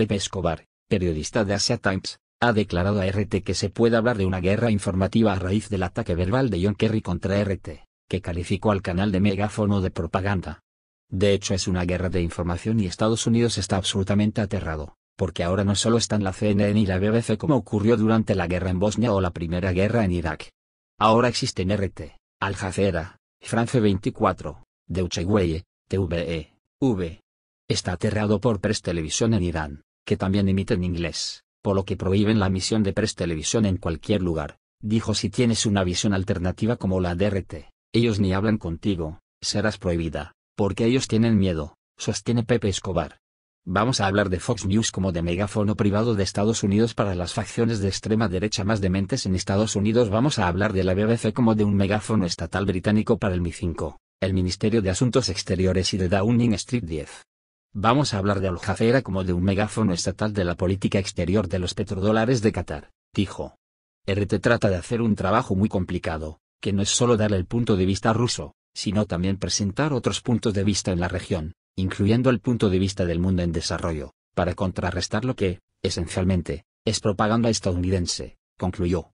Pepe Escobar, periodista de Asia Times, ha declarado a RT que se puede hablar de una guerra informativa a raíz del ataque verbal de John Kerry contra RT, que calificó al canal de megáfono de propaganda. De hecho es una guerra de información y Estados Unidos está absolutamente aterrado, porque ahora no solo están la CNN y la BBC como ocurrió durante la guerra en Bosnia o la primera guerra en Irak. Ahora existen RT, Al Jazeera, France 24, Deutsche Welle, TVE, V. Está aterrado por Press Televisión en Irán, que también emiten inglés, por lo que prohíben la emisión de Press Televisión en cualquier lugar. Dijo si tienes una visión alternativa como la DRT, ellos ni hablan contigo, serás prohibida, porque ellos tienen miedo, sostiene Pepe Escobar. Vamos a hablar de Fox News como de megáfono privado de Estados Unidos para las facciones de extrema derecha más dementes en Estados Unidos. Vamos a hablar de la BBC como de un megáfono estatal británico para el MI5, el Ministerio de Asuntos Exteriores y de Downing Street 10. Vamos a hablar de Al Jazeera como de un megáfono estatal de la política exterior de los petrodólares de Qatar, dijo. RT trata de hacer un trabajo muy complicado, que no es solo dar el punto de vista ruso, sino también presentar otros puntos de vista en la región, incluyendo el punto de vista del mundo en desarrollo, para contrarrestar lo que, esencialmente, es propaganda estadounidense, concluyó.